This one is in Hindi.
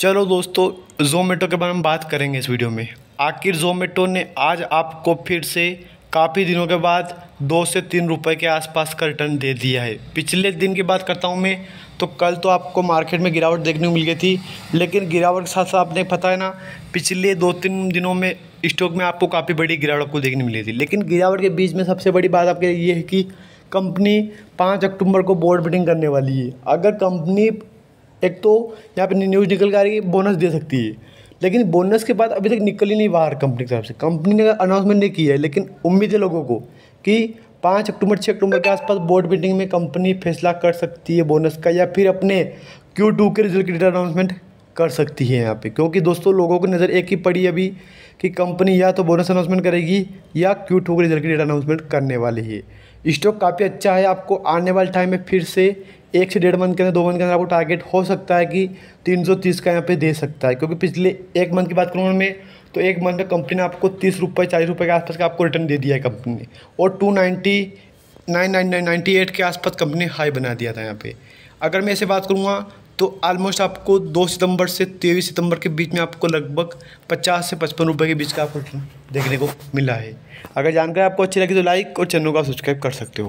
चलो दोस्तों जोमेटो के बारे में बात करेंगे इस वीडियो में आखिर जोमेटो ने आज आपको फिर से काफ़ी दिनों के बाद दो से तीन रुपए के आसपास का रिटर्न दे दिया है पिछले दिन की बात करता हूँ मैं तो कल तो आपको मार्केट में गिरावट देखने को मिल गई थी लेकिन गिरावट के साथ साथ आपने पता है ना पिछले दो तीन दिनों में स्टॉक में आपको काफ़ी बड़ी गिरावट आपको देखने मिली थी लेकिन गिरावट के बीच में सबसे बड़ी बात आपके ये है कि कंपनी पाँच अक्टूबर को बोर्ड मीटिंग करने वाली है अगर कंपनी एक तो यहाँ पे न्यूज़ निकल के आ रही है बोनस दे सकती है लेकिन बोनस के बाद अभी तक निकल ही नहीं बाहर कंपनी की तरफ से कंपनी ने अनाउंसमेंट नहीं किया है लेकिन उम्मीद है लोगों को कि पाँच अक्टूबर छः अक्टूबर के आसपास बोर्ड मीटिंग में कंपनी फैसला कर सकती है बोनस का या फिर अपने क्यू टू के रिजल्ट की डेटा अनाउंसमेंट कर सकती है यहाँ पे क्योंकि दोस्तों लोगों को नज़र एक ही पड़ी अभी कि कंपनी या तो बोनस अनाउंसमेंट करेगी या क्यू टू के रिजल्ट की डेटा अनाउंसमेंट करने वाली है स्टॉक काफ़ी अच्छा है आपको आने वाले टाइम में फिर से एक से डेढ़ मंथ के अंदर दो मंथ के अंदर आपको टारगेट हो सकता है कि 330 का यहाँ पे दे सकता है क्योंकि पिछले एक मंथ की बात करूँ मैं तो एक मंथ में कंपनी ने आपको तीस रुपये चालीस रुपये के आसपास का आपको रिटर्न दे दिया है कंपनी ने और two ninety nine nine ninety eight एट के आसपास कंपनी ने हाई बना दिया था यहाँ पर अगर मैं ऐसे बात करूँगा तो ऑलमोस्ट आपको दो सितंबर से तेईस सितंबर के बीच में आपको लगभग पचास से पचपन रुपये के बीच का आपको रिटर्न देखने को मिला है अगर जानकारी आपको अच्छी लगी तो लाइक और चैनल का सब्सक्राइब कर सकते हो